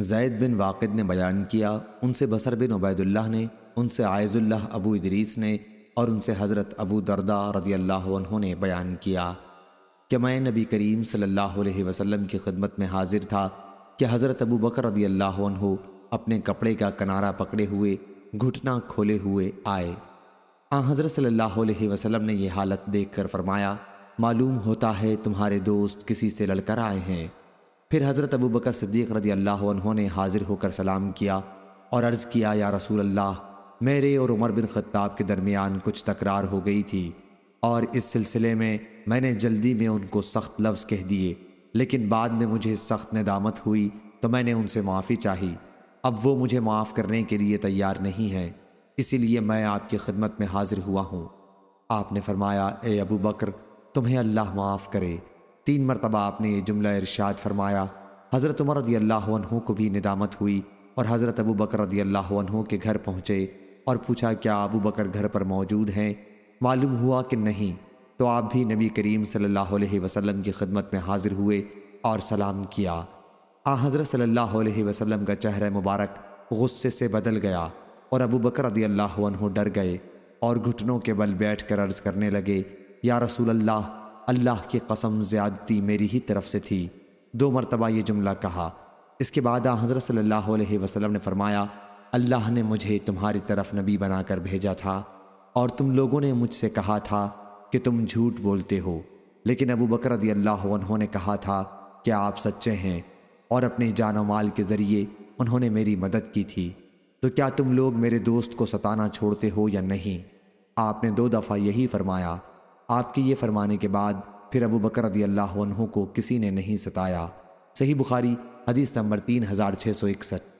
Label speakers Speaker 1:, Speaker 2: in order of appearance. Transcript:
Speaker 1: जैद बिन वाक़द ने बयान किया उनसे बसर बिन उबैदुल्लाह ने उनसे आयज़ुल्लाह अबू इदरीस ने और उनसे हज़रत अबू दरदा रदी अल्लाह ने बयान किया कि मैं नबी करीम सल्लल्लाहु अलैहि वसल्लम की खिदमत में हाजिर था कि हज़रत अबू बकर रजी अल्लाह अपने कपड़े का किनारा पकड़े हुए घुटना खोले हुए आए आ हाँ, हज़रत सल्लल्लाहु अलैहि ने यह हालत देखकर फरमाया मालूम होता है तुम्हारे दोस्त किसी से लड़कर आए हैं फिर हज़रत अबू बकर सिद्दीक़ रदी अल्लाह उन्होंने हाज़िर होकर सलाम किया और अर्ज़ किया या रसूल अल्लाह मेरे और उमर बिन ख़त्ताब के दरमियान कुछ तकरार हो गई थी और इस सिलसिले में मैंने जल्दी में उनको सख्त लफ्ज़ कह दिए लेकिन बाद में मुझे सख्त नदामत हुई तो मैंने उनसे माफ़ी चाही अब वो मुझे माफ़ करने के लिए तैयार नहीं है इसीलिए मैं आपकी खिदमत में हाज़िर हुआ हूँ आपने फरमाया ए अबू बकर तुम्हें अल्लाह माफ़ करे तीन मरतबा आपने ये जुमला इरशाद फरमाया हज़रत उमर रदी अल्लाह को भी निदामत हुई और हज़रत अबू बकर रदी अल्लाह के घर पहुँचे और पूछा क्या अबू बकर घर पर मौजूद हैं मालूम हुआ कि नहीं तो आप भी नबी करीम सल्लल्लाहु अलैहि वसल्लम की खदमत में हाजिर हुए और सलाम किया आ हज़रत सल्लल्लाहु अलैहि वसल्लम का चेहरा मुबारक गुस्से से बदल गया और अबू बकर रदी अल्लाह डर गए और घुटनों के बल बैठ कर अर्ज़ करने लगे या रसूल अल्लाह अल्लाह की कसम ज़्यादती मेरी ही तरफ से थी दो मरतबा ये जुमला कहा इसके बाद हज़रत सल्ला वसम ने फरमाया अल्लाह ने मुझे तुम्हारी तरफ नबी बनाकर भेजा था और तुम लोगों ने मुझसे कहा था कि तुम झूठ बोलते हो लेकिन अबू बकर ने कहा था कि आप सच्चे हैं और अपने जान माल के ज़रिए उन्होंने मेरी मदद की थी तो क्या तुम लोग मेरे दोस्त को सताना छोड़ते हो या नहीं आपने दो दफ़ा यही फरमाया आपके ये फरमाने के बाद फिर अबू बकर रदी अल्लाह को किसी ने नहीं सताया सही बुखारी हदीस नंबर तीन हज़ार छः सौ इकसठ